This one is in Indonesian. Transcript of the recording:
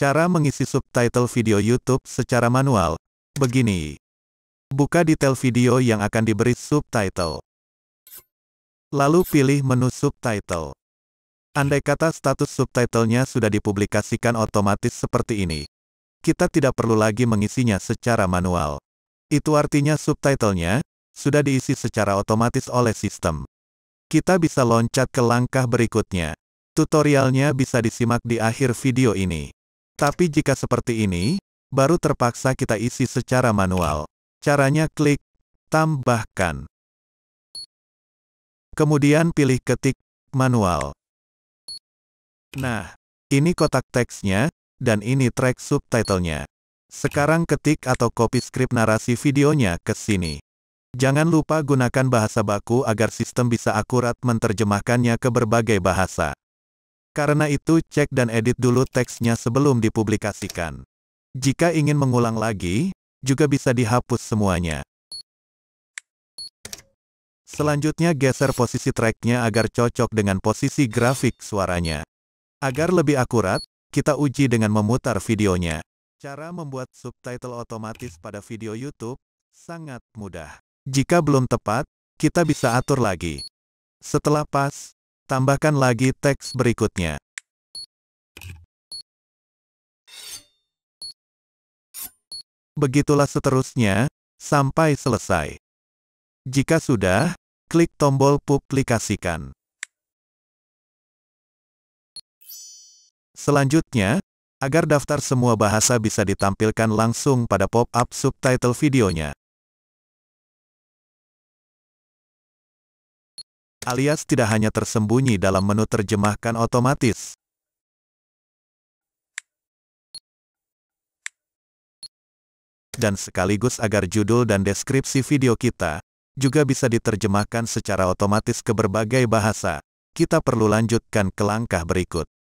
Cara mengisi subtitle video YouTube secara manual. Begini. Buka detail video yang akan diberi subtitle. Lalu pilih menu subtitle. Andai kata status subtitlenya sudah dipublikasikan otomatis seperti ini. Kita tidak perlu lagi mengisinya secara manual. Itu artinya subtitlenya sudah diisi secara otomatis oleh sistem. Kita bisa loncat ke langkah berikutnya. Tutorialnya bisa disimak di akhir video ini. Tapi jika seperti ini, baru terpaksa kita isi secara manual. Caranya klik tambahkan. Kemudian pilih ketik manual. Nah, ini kotak teksnya, dan ini track subtitlenya. Sekarang ketik atau copy script narasi videonya ke sini. Jangan lupa gunakan bahasa baku agar sistem bisa akurat menerjemahkannya ke berbagai bahasa. Karena itu cek dan edit dulu teksnya sebelum dipublikasikan. Jika ingin mengulang lagi, juga bisa dihapus semuanya. Selanjutnya geser posisi tracknya agar cocok dengan posisi grafik suaranya. Agar lebih akurat, kita uji dengan memutar videonya. Cara membuat subtitle otomatis pada video YouTube sangat mudah. Jika belum tepat, kita bisa atur lagi. Setelah pas, Tambahkan lagi teks berikutnya. Begitulah seterusnya, sampai selesai. Jika sudah, klik tombol publikasikan. Selanjutnya, agar daftar semua bahasa bisa ditampilkan langsung pada pop-up subtitle videonya. alias tidak hanya tersembunyi dalam menu terjemahkan otomatis. Dan sekaligus agar judul dan deskripsi video kita juga bisa diterjemahkan secara otomatis ke berbagai bahasa, kita perlu lanjutkan ke langkah berikut.